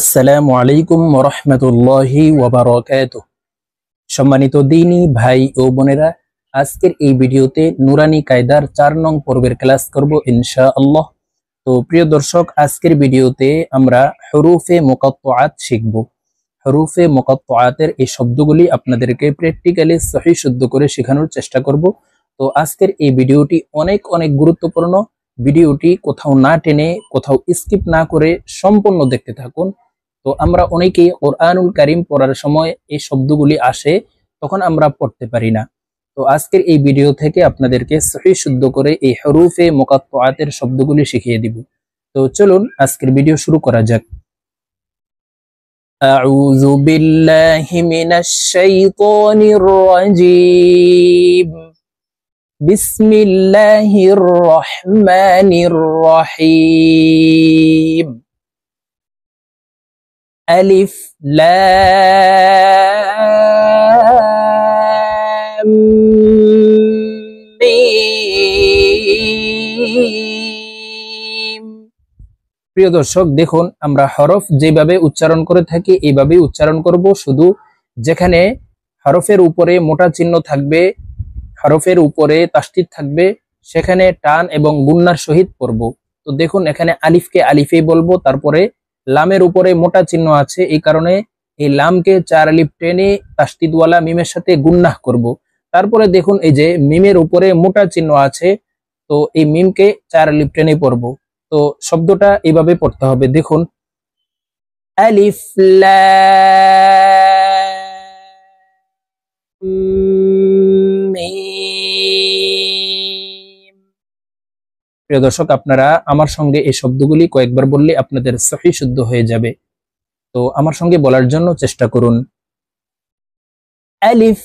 আসসালামু আলাইকুম রহমতুল্লাহি ওবরাকাত সম্মানিত দিনী ভাই ও বোনেরা আজকের এই ভিডিওতে নুরানি কায়দার চার নং পর্বের ক্লাস করব ইনশা আল্লাহ তো প্রিয় দর্শক আজকের ভিডিওতে আমরা হরুফে মোকাত্তাত শিখব হরুফে মোকাত্তাতের এই শব্দগুলি আপনাদেরকে প্র্যাকটিক্যালি সহি শুদ্ধ করে শেখানোর চেষ্টা করব তো আজকের এই ভিডিওটি অনেক অনেক গুরুত্বপূর্ণ ভিডিওটি কোথাও না টেনে কোথাও স্কিপ না করে সম্পূর্ণ দেখতে থাকুন তো আমরা অনেকেই আনুল করিম পড়ার সময় এই শব্দগুলি আসে তখন আমরা পড়তে পারি না তো আজকের এই ভিডিও থেকে আপনাদেরকে সহি শুদ্ধ করে এই হরুফে মোকাত্তাতের শব্দগুলি শিখিয়ে দিব তো চলুন আজকের ভিডিও শুরু করা যাক أعوذ بالله من الشيطان الرجيم বিসমিল্লাহির রহমানির রহিম আলিফ লাম প্রিয় দর্শক দেখুন আমরা হরফ যেভাবে উচ্চারণ করে থাকি এইভাবেই উচ্চারণ করব শুধু যেখানে হরফের উপরে মোটা চিহ্ন থাকবে হরফের উপরে তাস্তির থাকবে সেখানে টান এবং গুন্নার সহিত পড়ব তো দেখুন এখানে আলিফকে আলিফেই বলবো তারপরে লামের উপরে মোটা চিহ্ন আছে এই কারণে এই লামকে চার আলিফ টেনে তাস্তিদওয়ালা মিমের সাথে গুন্নাহ করব। তারপরে দেখুন এই যে মিমের উপরে মোটা চিহ্ন আছে তো এই মিমকে চার আলিফ টেনে পড়ব তো শব্দটা এইভাবে পড়তে হবে দেখুন আলিফ লা প্রিয় দর্শক আপনারা আমার সঙ্গে এই শব্দগুলি কয়েকবার বললে আপনাদের সহি শুদ্ধ হয়ে যাবে তো আমার সঙ্গে বলার জন্য চেষ্টা করুন আলিফ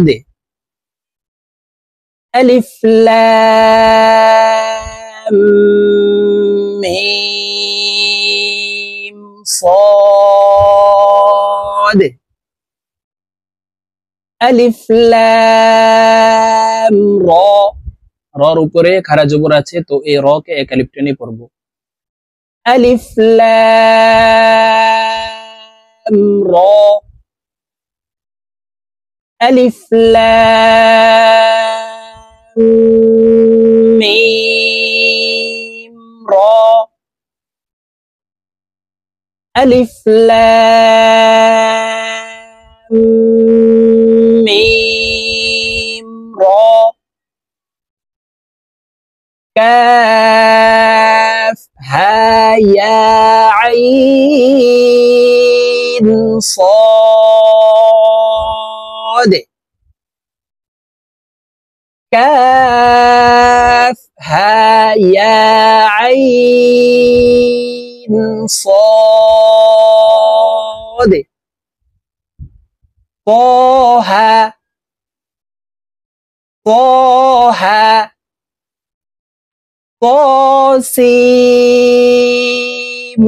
আলিফ ألف لام ميم صاد ألف لام را রর উপরে খারা জবর আছে তো এই র কে এক আলিফ টেনে পড়বো আলিফ লাম র আলিফ লাম ميم ألف لام ميم را كاف ها يا عين صاد كاف ها يا عين صاد طه طه طاسيم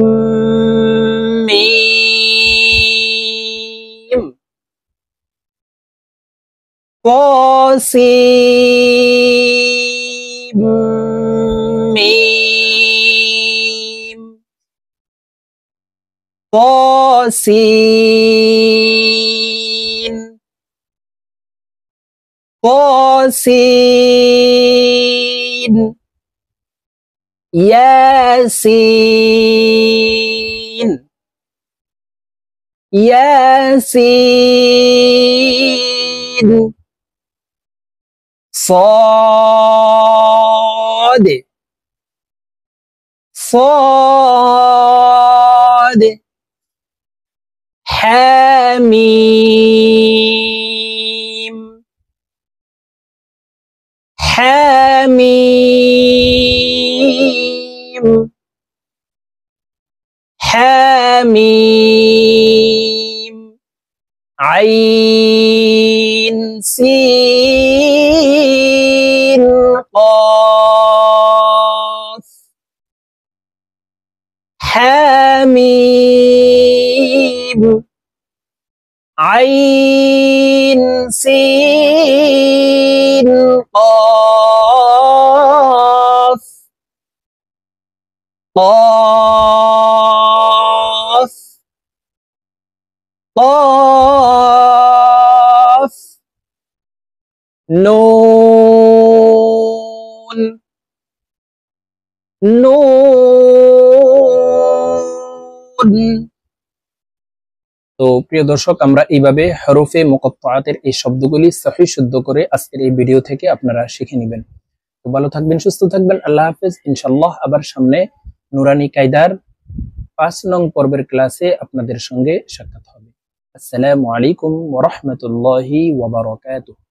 Qasim Qasim Qasim Yasin Yasin صاد صاد حميم حميم حميم عين سين سين قاف حميم عين سين قاف قاف قاف নুন নুন তো প্রিয় দর্শক আমরা এইভাবে হরফে মোকত্তাতের এই শব্দগুলি সহি শুদ্ধ করে আজকের এই ভিডিও থেকে আপনারা শিখে নেবেন তো ভালো থাকবেন সুস্থ থাকবেন আল্লাহ হাফেজ ইনশাল্লাহ আবার সামনে নুরানি কায়দার পাঁচ নং পর্বের ক্লাসে আপনাদের সঙ্গে সাক্ষাৎ হবে আসসালামু আলাইকুম ওরহমতুল্লাহি ওবরাকাতুহ